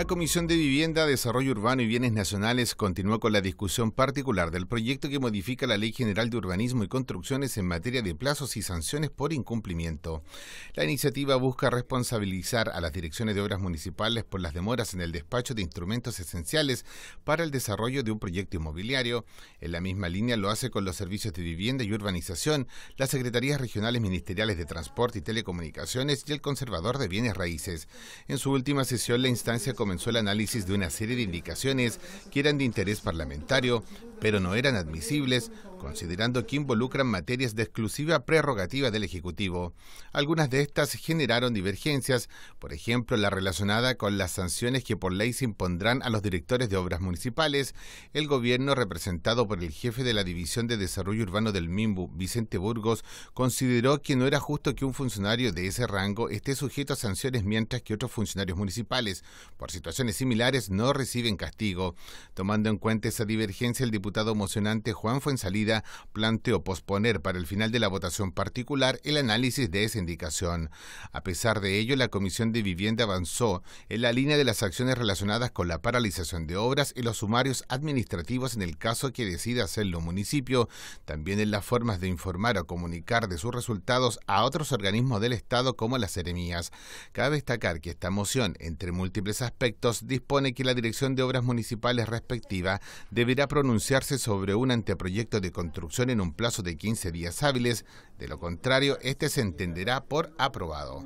La Comisión de Vivienda, Desarrollo Urbano y Bienes Nacionales continuó con la discusión particular del proyecto que modifica la Ley General de Urbanismo y Construcciones en materia de plazos y sanciones por incumplimiento. La iniciativa busca responsabilizar a las direcciones de obras municipales por las demoras en el despacho de instrumentos esenciales para el desarrollo de un proyecto inmobiliario. En la misma línea lo hace con los servicios de vivienda y urbanización, las secretarías regionales ministeriales de transporte y telecomunicaciones y el conservador de bienes raíces. En su última sesión, la instancia comenzó comenzó el análisis de una serie de indicaciones que eran de interés parlamentario, pero no eran admisibles, considerando que involucran materias de exclusiva prerrogativa del Ejecutivo. Algunas de estas generaron divergencias, por ejemplo, la relacionada con las sanciones que por ley se impondrán a los directores de obras municipales. El gobierno, representado por el jefe de la División de Desarrollo Urbano del MIMBU, Vicente Burgos, consideró que no era justo que un funcionario de ese rango esté sujeto a sanciones mientras que otros funcionarios municipales, por situaciones similares, no reciben castigo. Tomando en cuenta esa divergencia, el diputado diputado emocionante Juan salida, planteó posponer para el final de la votación particular el análisis de esa indicación. A pesar de ello, la Comisión de Vivienda avanzó en la línea de las acciones relacionadas con la paralización de obras y los sumarios administrativos en el caso que decida hacerlo municipio, también en las formas de informar o comunicar de sus resultados a otros organismos del Estado como las seremías. Cabe destacar que esta moción, entre múltiples aspectos, dispone que la Dirección de Obras Municipales respectiva deberá pronunciar sobre un anteproyecto de construcción en un plazo de 15 días hábiles, de lo contrario, este se entenderá por aprobado.